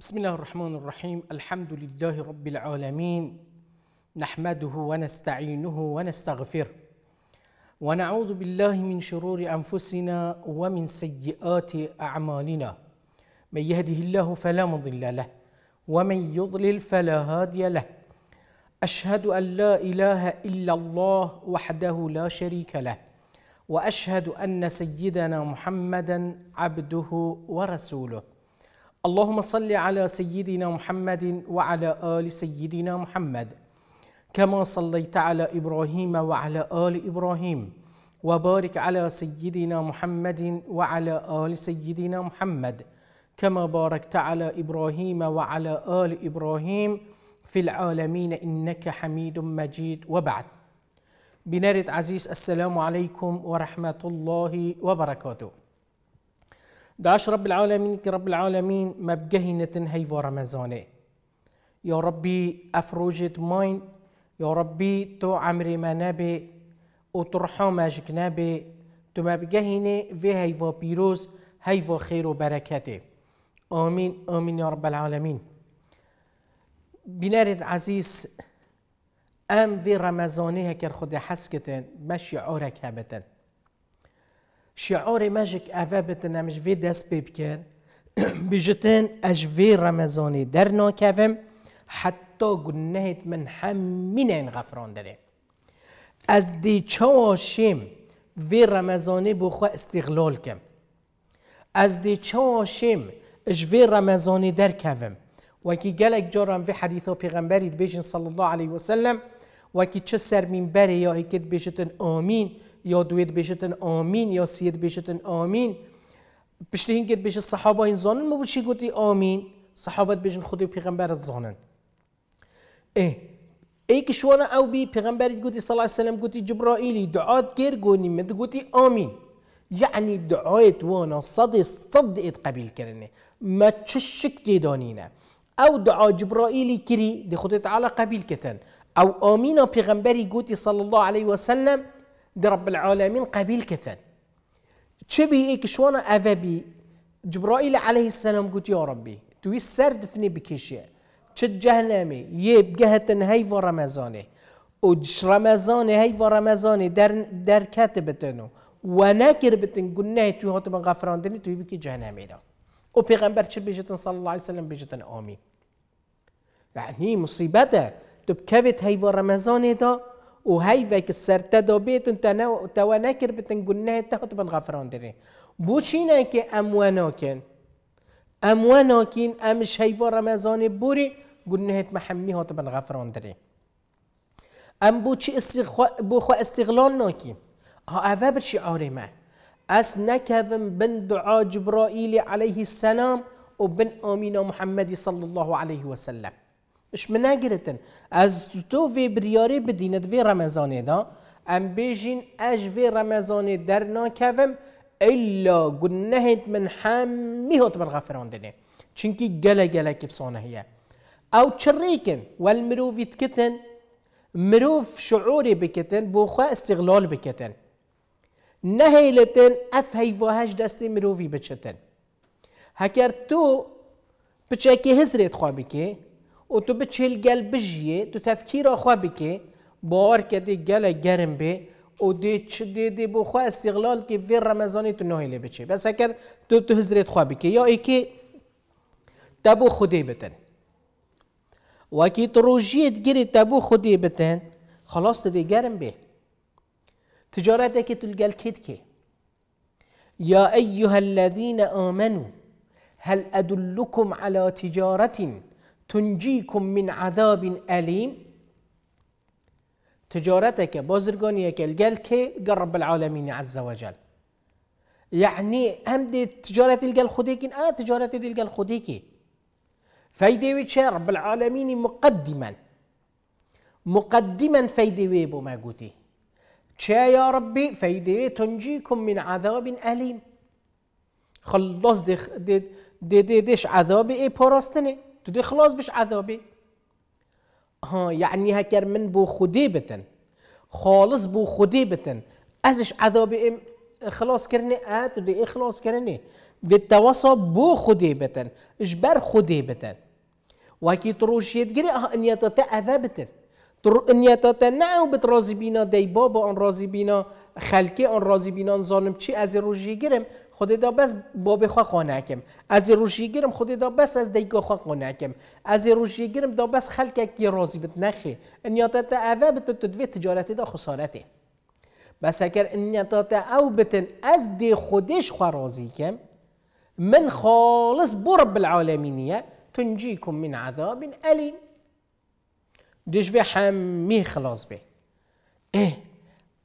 بسم الله الرحمن الرحيم الحمد لله رب العالمين نحمده ونستعينه ونستغفره ونعوذ بالله من شرور انفسنا ومن سيئات اعمالنا من يهده الله فلا مضل له ومن يضلل فلا هادي له اشهد ان لا اله الا الله وحده لا شريك له واشهد ان سيدنا محمدا عبده ورسوله اللهم صل على سيدنا محمد وعلى آل سيدنا محمد كما صليت على إبراهيم وعلى آل إبراهيم وبارك على سيدنا محمد وعلى آل سيدنا محمد كما باركت على إبراهيم وعلى آل إبراهيم في العالمين إنك حميد مجيد وبعد بنارة عزيز السلام عليكم ورحمة الله وبركاته داش رب العالمين كي رب العالمين مبگهی هاي فو رمزانه يا ربي افروجت ماين يا ربي تو عمري ما نبي وترحم ترحا نبي نبی تو مبگهی نه وی هاي بيروز هاي خیر و آمين آمين آمین رب العالمين بینار عزيز ام في رمزانه هكر خود حسكتن مش عورك هبتن شعور ماجيك أفا بتنا مش في دس بيبكن بجتن في رمزوني درنو كافم حتى قنهت من حمينين غفران داره از دي چو شيم في رمزوني بخوا استغلال كم از دي چو شيم اج في رمزوني در كافم وكي گلک جورم في حديثو پیغمبرید بیشن صلى الله عليه وسلم وكي چه سر من بره یا هیکت بیشتن امين يا دويت بيشتن آمين يا سيد بيشتن آمين بشتي هين كيت بيش الصحابة هين زانن ما بوشي قوتي آمين صحابة بيشن خودي بيغمبر زانن اي اه، اي كشوانا او بي پیغمبر قوتي صلى الله عليه وسلم قوتي جبرائيلي دعات كير قوني مد قوتي آمين يعني دعايت وانا صد صد ات قبيل كرني ما تششك تيدانينا او دعاء جبرائيلي كري دي خطت على قبيل كتن او امينا بيغمبري قوتي صلى الله عليه وسلم درب العالمين قبيل كثن تشبي إيك شوانا أذبي جبرائيل عليه السلام قلت يا ربي توي سرد فني بكيشيا تشد جهنمي يب جهتن هاي رمزانه وش رمزاني هاي رمزانه در در كاتبتنو وناكر بتن قلنا توي هات من غفران دني توي بكي جهنمي دا وبيغمبر تشبي بيجتن صلى الله عليه وسلم بيجتن آمين يعني مصيبته تبكفت هاي رمزانه دا وهيفك السرتا دوبيت انت تواناكر بتنجنها تاخد بن غفران دري بوشينا كي اموانوكن اموانوكين امش هيفا رمضان بوري قلنا هت محمي هات بن غفران دري ام بوشي استغخ بوخو استغلال ناكين ها افا آه، آه، بشعاري ما اس نكفن بن دعاء جبرائيل عليه السلام وبن امين محمد صلى الله عليه وسلم اش منگرتن از تو وی بریاری بدیند وی رمزانه دا ام بیجین اش وی رمزانه در ناکوم الا گنهت من حمی هات غفران دنه چونکی گله گله کبسانه هیه او چریکن والمروف کتن مروف شعوری بکتن بو استغلال بکتن نهیلتن اف هیواهش دستی مروفی بچتن هکر تو بچه که هزریت خواه و تو بچهل گل بجیه تو تفکیر آخوا بکه باور که دی گل گرم بی و دی چه دی دی بو خوا استقلال که وی رمزانی تو نهیل بچه بس اگر تو تو حضرت خوا بکه یا ای که تبو خودی بتن و اکی تو تروجیت گری تبو خودی بتن خلاص تو دی گرم بی تجارت اکی تو گل کد که يا أيها الذين آمنوا هل أدلكم على تجارة تنجيكم من عذاب أليم تجارتك بازرگانیك الجلك رب العالمين عز وجل يعني هم دي تجارة الجل خديكين آه تجارة الجل خديكي فيدي رب العالمين مقدما مقدما فيدي ويبو موجودي تشا يا ربي فيدي تنجيكم من عذاب أليم خلص دي دي دي ديش عذاب اي بوراستني تدي خلاص بش عذابي ها يعني هكر من بو خودي بتن خالص بو خودي بتن ازش عذابي ام خلاص كرني اه تو دی اه، خلاص كرني و توسا بو خودی بتن اش بر خودی بتن وکی تروشید گری اه انیتا تا اوه نه او بت راضی بینا دی با آن رازی بینا خلکه آن رازی بینا بینان زانم چی از روشی گرم خوددا بس بۆ بێخوا خۆناکەم از روشی گرم خوددا از دیگا دەیگۆخوا خۆناکەم از روشی گرم دا خلک اکی راضی بت نەخێ نیاتەتە تا بتە تو دا خسارته. بس بس نیتا تا او بتن دی خودش خواه رازی کم من خالص برب رب تنجیکم من عذاب ئەلین دجوه همه خلاص به اه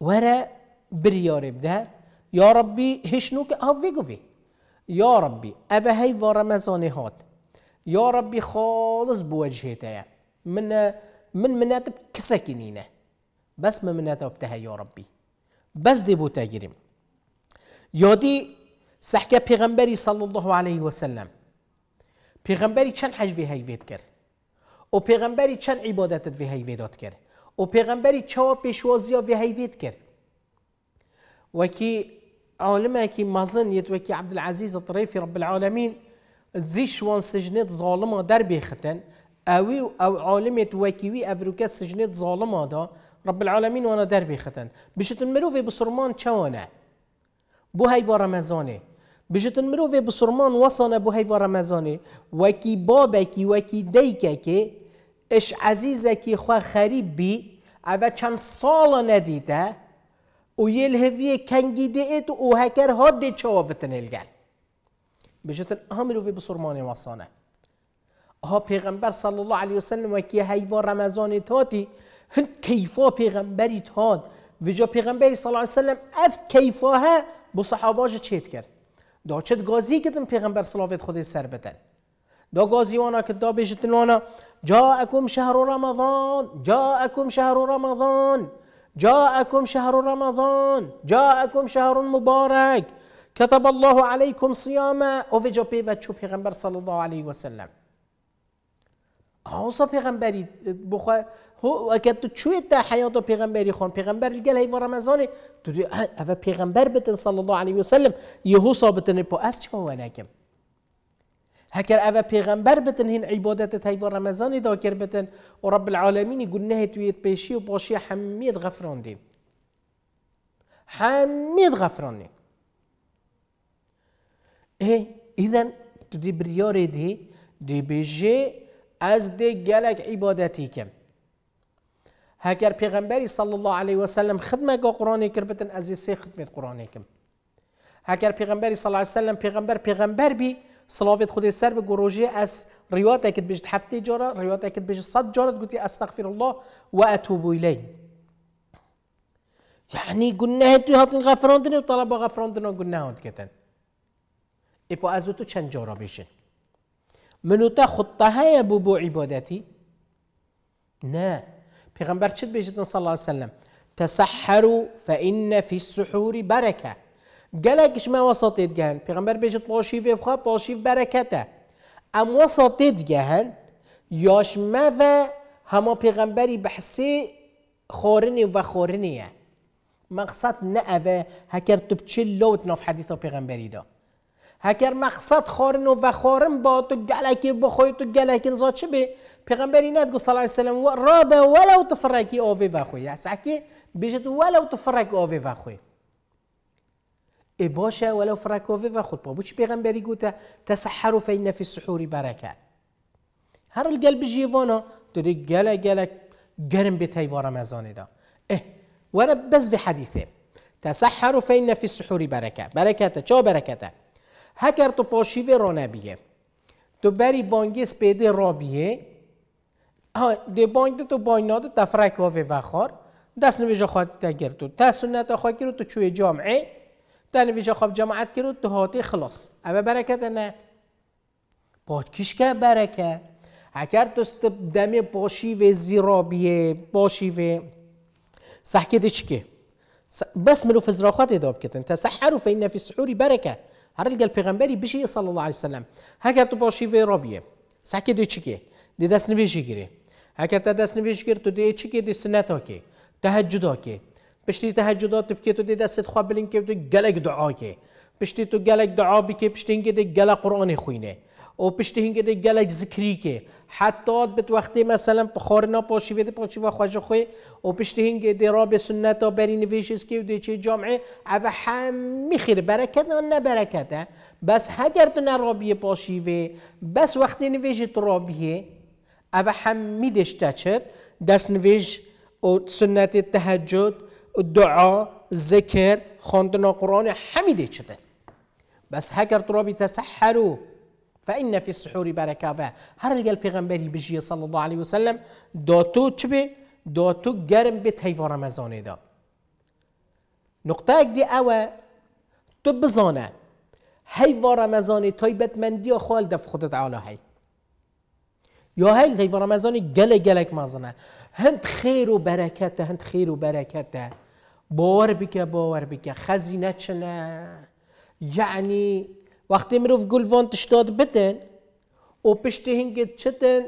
وره ابدا بده یا ربی هشنو أو آوه يا یا ربی اوه هی وارمزانه هات یا ربي خالص بوجهه تا من من مناتب كسكنينه بس من مناتب تاعي يا ربي بس دي بو تاجريم يودي سحكه پیغمبري صلى الله عليه وسلم پیغمبري چند حج في هي فيتكر او پیغمبری چند عبادتت وی هیوی داد کرد او پیغمبری چوا پیشوازی وی هیوید کرد وكي عالمك مازن يتوكي عبد العزيز طریفی رب العالمین زیش وان سجنت ظالمة در بيختن اوي او او عالمة وكيوي افروكا سجنت ظالمة دا رب العالمین وانا در بيختن بشتن مروفي بسرمان چوانه بو هيوا رمزانه بجتن مروفي بسرمان وصانا بو هيوا رمزانه وكي بابكي وكي ديككي اش عزیزه عزیزکی خواه بی، او چند سال ندیده او یه کنگیده ایت او هکر ها دی چوا بتن بجتن همرو فی بسرمانی واسانه ها پیغمبر صلی الله علیه وسلم وکی هیوا رمضان تاتی، هند کیفا پیغمبری تان و جا پیغمبری صلی الله علیه وسلم اف کیفا ها بو صحاباش چیت کرد دا چت گازی کدن پیغمبر صلی وسلم خود سر بدن دوغوزي وانا كتابي جتنونا جاءكم شهر رمضان جاءكم شهر رمضان جاءكم شهر رمضان جاءكم شهر مبارك كتب الله عليكم صياما اوفجا بيفا تشو بيغمبر صلى الله عليه وسلم اوصى بيغمبري بخوا هو اگر تو چوی تا حیات پیغمبری خون بيغمبر الجل هي رمضان تو اه، اوا بيغمبر بتن صلى الله عليه وسلم یهو ثابتن بو از چه ولکم هکر اوه پیغمبر بتن هین عبادت تیوا رمضان دا کر بتن و رب العالمین گنه تویت پیشی و باشی همیت غفراندیم همیت غفراندیم ای ایدن تو دی بریاری دی دی جی از دی گلک عبادتی کم هکر پیغمبری صلی الله علیه و سلم خدمت گا قرآن کر بتن از سه خدمت قرآن کم هکر پیغمبری صلی الله علیه و سلم پیغمبر پیغمبر بی سلاویت خود سر به گروژی از ریاضه که بیش هفته جورا ریاضه که بیش صد جورا گویی استغفر الله و اتوب الیه يعني قلنا هاتو هاتن غفراندن وطلبوا غفراندن گناه هات پو از تو چند جورا بيشن منو تا خطة هيا بو بو نه. نا پیغمبر چه بيشتن صلى الله عليه وسلم تسحروا فإن في السحور بركة جلگش ما وسطید گهن پیغمبر بیشت باشیف بخوا باشیف برکته ام وسطید گهن یاش ما و همه پیغمبری بحثی خورنی و خورنیه مقصد نه اوه هکر تو بچل لوت ناف حدیث پیغمبری دا هکر مقصد خورن و خورن با تو گلکی بخوی تو گلکی نزا چه پیغمبری نه گو صلی الله علیه و را به ولو تفرکی آوه و خوی یعنی بیشت ولو فرق آوی و خوی ای باشه ولو فراکوفی و خود بابوش پیغمبری گوته تسحروا فإن في السحور بركة هر القلب جيوانا دودي گلا گلا گرم به تیوار دا اه ورا بس في حديثه تسحروا فإن في السحور بركة بركته چا بركته هکر تو پاشیو رانبیه تو بری بانگیس پیده رابیه ده بانگ تو بانگ ناده تفرک و دست نویجا خواهد تگیر تو خواهد تو چوی جامعه تن ویجا خواب جماعت کرد و دهاتی خلاص اما برکت نه باید که برکت اگر دست دم باشی و زیرابی باشی و سحکی دی بسم بس ملو فزراخات اداب کتن تا سحر و فین نفس حوری برکت هر الگل پیغمبری بشی صلی اللہ علیہ وسلم اگر تو باشی و رابیه سحکی دی دست نویشی گیری اگر تا دست نویشی گیر تو دی چکه؟ دی سنت ها که تهجد که پشتی تهجدات بکی تو دی دست خواب بلین که تو گلک دعایه پشتی تو گلک دعا بکی پشتی اینکه دی گلک قرآن خوینه او پشتی اینکه دی گلک ذکری که حتی تو وقتی مثلا خارنا پاشی وید پاشی و خواجه خوی او پشتی اینکه دی را سنت ها بری نویشیز که دی چه جامعه او هم میخیر برکت نه برکته بس هگر تو رابی پاشی وی بس وقتی نویش تو رابیه او هم دشته تاچت دست نویش او سنت تهجد الدعاء الذكر خواندن قرآن همه شده بس هگر تو تسحرو فإن في السحور بركة و هر الگل پیغمبری بجیه صلی الله علیه وسلم داتو چه به داتو گرم به تیوار رمضانه دا نقطه اگ دی اوه تو بزانه هیوار رمضانه تای بتمندی خوال دف خودت عالا هی یا هی هیوار رمضانه گل گلک مزانه هند خیر و برکت هند خیر و برکته باور بیک باور بیک خزینه چنه یعنی يعني وقتی مروف گل وان تشتاد بدن او پشت هنگت چتن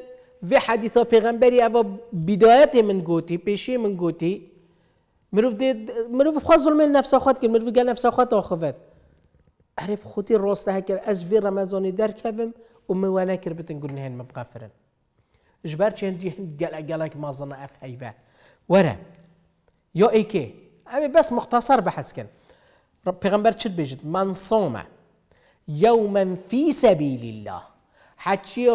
و حدیثا پیغمبری او بدایت من گوتی پیشی من گوتی مروف دید مروف خواست ظلم نفس خود کرد مروف گل نفس خود آخفت عرب خودی راسته هکر از وی رمضانی در کبم و موانه کر بتن گرنه هن مبغفرن جبر چندی هند گلک گلک مازن اف حیوه وره یا ای که أنا بس مختصر بەحەسکن كان چت بێژت منسۆمە یەومەنفی يوما في سبيل الله حتشي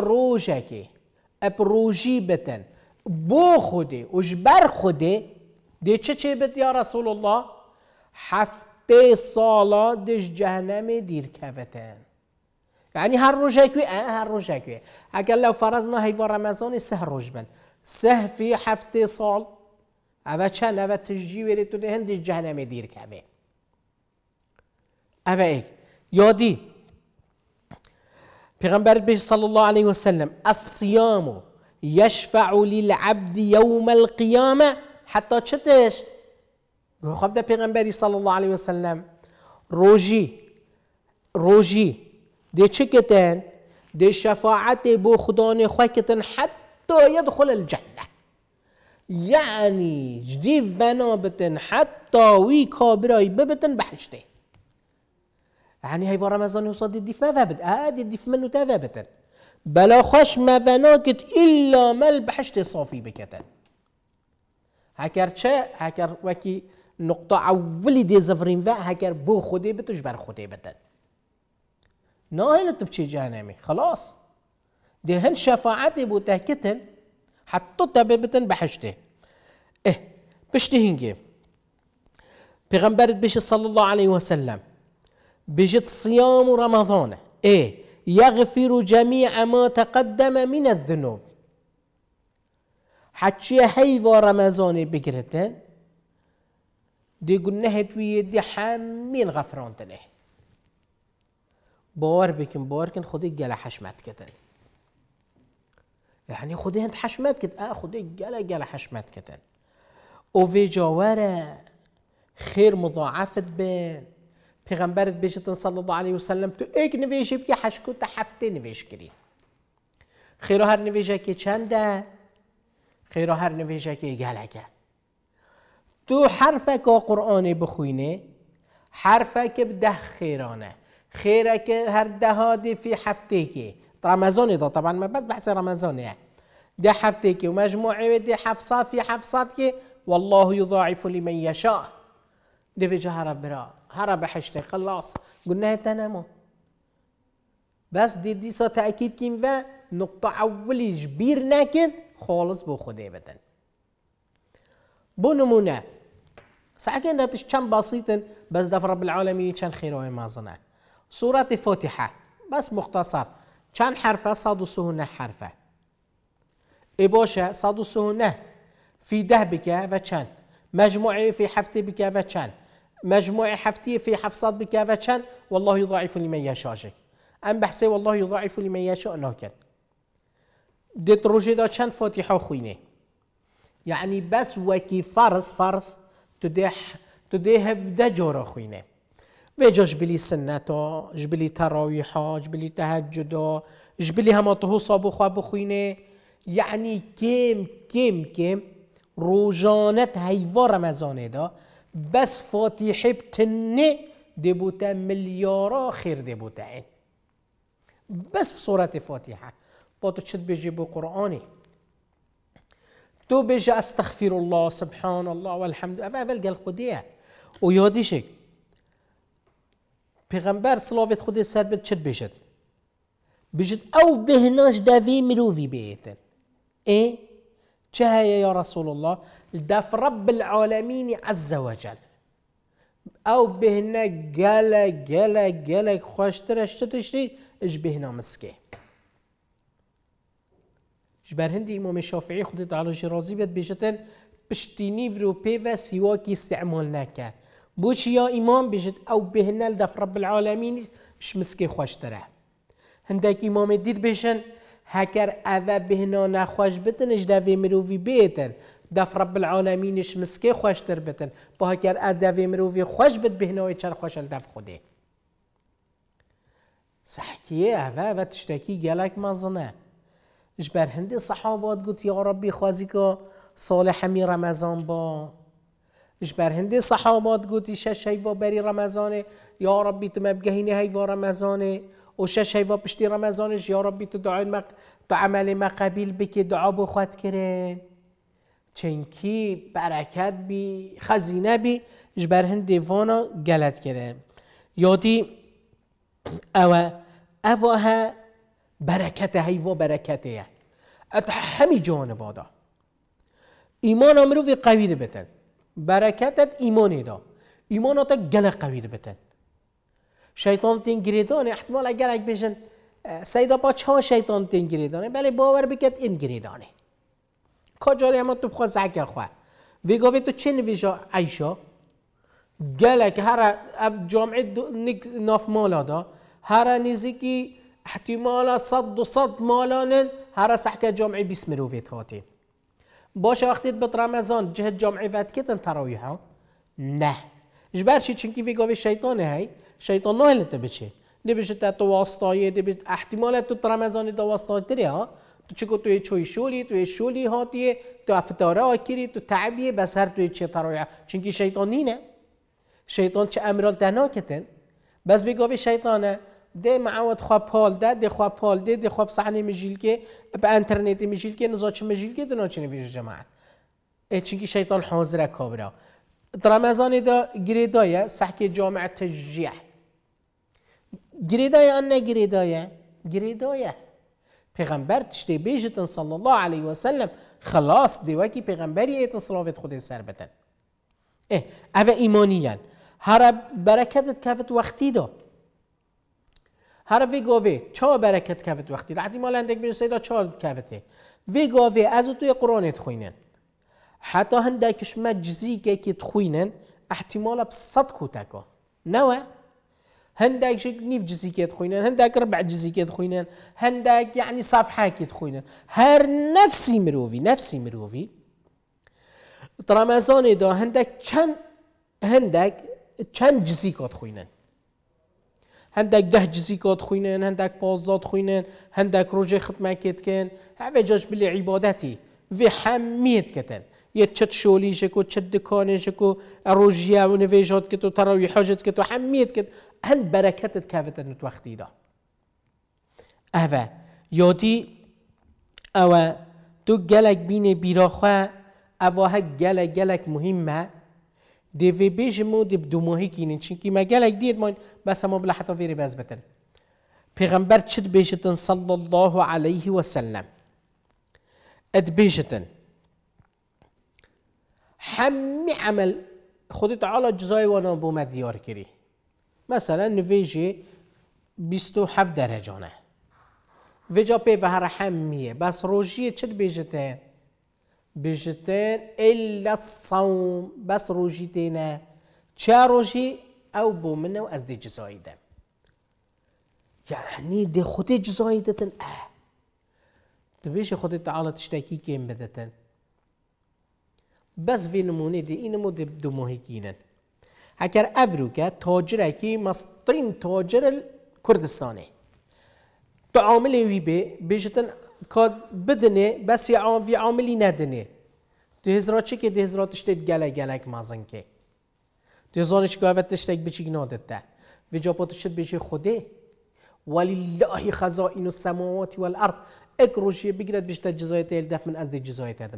روجك بتەن بۆ خودێ وش بەر خودێ دێ چ چێ بت يا رسول الله هەفتێ ساڵە دش دير كفتن يعني هر روجاكوي اه هر روجاكوي هكا لو فرضنا هي رمضان سه روج بن سه في حفتي صال اوه چه ئەە چەند ئەە تژی وێرێت و دە هەندێک جەهنەمێ اوه ئەە یادی پیغمبر بیش صلی الله عليه وسلم الصيام يشفع للعبد القیامه حتی چه دشت خب ده پیغمبری صلی الله عليه وسلم روجی روجی ده چه کتن ده شفاعت بو خدان خواه کتن حتی یدخل الجنة يعني جدی ونا بتن حتى وي کابرای ببتن بحشته يعني هاي رمضان يوصد الدف ما فابت آد اه، الدف منه تفابتا بلا خوش ما فناكت إلا مل بحشتي صافي بكتن هكر تشا هكر وكي نقطة أولي دي زفرين فا هكر بو خودي بتجبر خودي بتن ناهل تبچي جهنمي خلاص دهن شفاعتي بو تهكتن حتی دبه بدن بحشته اه بشته هنگه پیغمبرت بشه صلی الله علیه و سلم صيام رمضان ايه يغفر جميع ما تقدم من الذنوب حتشي هيفا رمضان بقرتين دي قلناه توي دي حامين غفران تنه بار بكن بار كن خودي جلا حشمت كتن يعني هند حشمات كت اه خديه جلا جلا حشمات كتن او في جوارة خير مضاعفت في پیغمبرت بيجتن صلى الله عليه وسلم تو ایک نفيش بگه حشکو تا هفته نویش کری خیرو هر نویجه که چنده خیرو هر نویجه که گلگه تو حرفك که قرآن بخوینه بده که ده خیرانه خیره که هر دهادی فی هفته که رمضان ده طبعا ما بس بحث رمضان يعني دي حفتك ومجموعة دي حفصات في حفصاتك والله يضاعف لمن يشاء دي في جهر برا هرب حشتك خلاص قلنا تنامو بس دي دي تأكيد كين و نقطة أولي جبير ناكد خالص بو خده بدن بو نمونه ساكن كان داتش كان بسيطا بس دف رب العالمين كان خير وما سورة فاتحة بس مختصر چند حرفه نه حرفه اي باشا نه في ده بك چند مجموعة في حفتة بك چند مجموعة حفتية في حفصات بك وچند والله يضعف لمن يشاء ام بحثي والله يضعف لمن يشاء ناكن دت روجه دا چند فاتحه خوينه يعني بس وكي فرض فرض تده تده هفده جورا خوينه به جا بلی سنتا جبلی تراویحا جبلی تهجدا جبلی هماته صابو خواب بخوینه یعنی کم کم کم روزانت هیوا رمضانه دا بس فاتحه بتنه دبوتا خیر خير دبوتا عين بس في با تو باتو تشد بيجي بقرآني تو بيجي استغفر الله سبحان الله والحمد گل أفا او یادی وياديشك پیغمبر سلاوت خود سر بد چت بشد بجد او بهناش دافي مروفي بيتن ايه چه يا رسول الله داف رب العالمين عز وجل او بهنا گلا گلا گلا خوشترش تشتري اش بهنا مسكه جبر هندي امام شافعي خود تعالى راضي بد بجتن پشتینی و پیو سیواکی استعمال نکرد بۆچی یا ئیمام دف رب بهێنەل دەفرب العاالامینی خوش خوۆشترە هندک ئیمامێ دیر بشن، هەکەر او بهنا ناخۆش بتنش داوێ مرۆڤی بێتن دەفرب العاالامینش مسکی خوۆشتر بتن با هەکەر ئەداوێ مرۆڤی خوش بت بهێنەوەی چر خۆشل دەف خودێ سەحکیە ئەە بە تشتێکی گەلک مەزنە ژ بەر هەندی سەحابات گوت یاڕەبی که صالح حەمی رمضان با. بر هندی گوتی شش شش هیوا بری یا یا تو tu نه هیوا رمضانه؟ و شش هیوا پشتی رمضانش یا ربی تو دعای مق... تو عمل ما قبل بکی دعا بخواد کرن چنکی برکت بی خزینه بی اش بر هندی وانا گلت کرن یادی او او ها برکت هیوا برکته ات همی جانبادا ایمان امرو قویر بتن برکتت ایمان دا ایمانات گل قوی بتن شیطان تین احتمال اگر اگر بشن سیدا با چه شیطان تین گریدانه بله باور بکت این گریدانه کجاری اما تو بخواه زکه خواه وی تو چه نویشا عیشا که هر اف جامعه ناف مالا دا هر که احتمالا صد و صد مالانن هر سحکه جامعه بیس مروویت هاتین باشه وقتی به رمضان جهت جامعه وقت کتن تراویح نه جبر چی چونکی وی گاوی شیطانه هی شیطان نه لته بچه تا تو واسطایه نبشه احتمال تو رمضان دا واسطایی تری ها تو چکو توی چوی شولی توی شولی هاتیه تو افتاره آکیری، تو تعبیه بسر توی چه تراویح چونکی شیطان نینه شیطان چه امرال تنها کتن بس وی گاوی شیطانه ده معود خواب پال ده ده خواب پال ده ده خواب صحنه مجیلکی بانترنت مجیلکی نزاچ میجیل دنا چنه ویژه جماعت چونکی شیطان حاضره کابرا رمضان دا گریدایه سحک جامعه تجیح گریدایه آن نه گریدایه گریدایه پیغمبر تشتی بیجتن صلی الله علیه و سلم خلاص دیوکی پیغمبری ایتن صلافت خود سر بتن اه او ایمانیان هر برکتت کفت وقتی دا هر وی گاوه چا برکت کفت وقتی لحدی مال اندک بینوسته دا چا کفته وی گاوه از توی قرآن تخوینن حتی هندکش مجزی که که تخوینن احتمالا بصد کوتکا نوه هندك شيء نيف جزيكات خوينا هندك ربع جزيكات خوينا هندك يعني صفحة كيت خوينا هر نفسي مروفي نفسي مروفي رمضان دا هندك چند هندك چند جزيكات خوينا هندک ده جزیکات خوینن هندک پازات خوینن هندک روجه خدمت کتکن همه جاش بلی عبادتی و حمید کتن یه چت شولی شکو چت دکانه شکو روجه و نویجات کتو تراوی حاجت کتو حمید کت هند برکتت که فتر وقتی دا اوه یادی اوه تو گلک بین بیراخوه اوه هک گلک گلک مهمه دی وی بیجمو دی دو ماهی کینین چنکی ما گل اگ دید ماین بس ما بلا حتا ویری باز بتن پیغمبر چد بیجتن صلی الله علیه و سلم اد بیجتن همی عمل خودی تعالی جزای وانا بو دیار کری مثلا نویجی بیست و هفت درجانه ویجا پی و هر همیه بس روشیه چد بیجتن بجتين الا الصوم بس روجي تينا تشا روجي أو بو منه وأزدي جزايدة يعني دي خدي جزايدة اه تبيش خدي تعالى تشتكي كيم بدتن بس في نمونه دي اينمو دي دو ماهی اگر افرو که تاجر اکی مسترین تاجر کردستانه تو عامل وی به بیشتن کاد بدنه بس یا وی عاملی ندنه تو هزرا چه که ده هزرا تشتید گلک گلک مازن که ده هزار که تشتید بچی نادت ده و جا پا تشتید بچی خوده الله خزائن السماوات والارض اکروشی بگرد بیشتر جزای ال دف من از ده جزای ده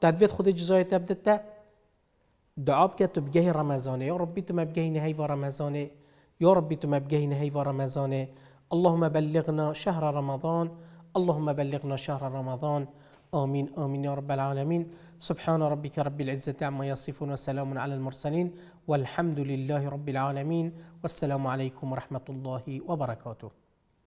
تدوید خود جزای تبدت ده دعا تو بگه رمزانه یا ربی تو مبگه نهی و رمزانه یا ربی تو مبگه نهی و رمزانه اللهم بلغنا شهر رمضان اللهم بلغنا شهر رمضان آمين آمين يا رب العالمين سبحان ربك رب العزة عما يصفون وسلام على المرسلين والحمد لله رب العالمين والسلام عليكم ورحمة الله وبركاته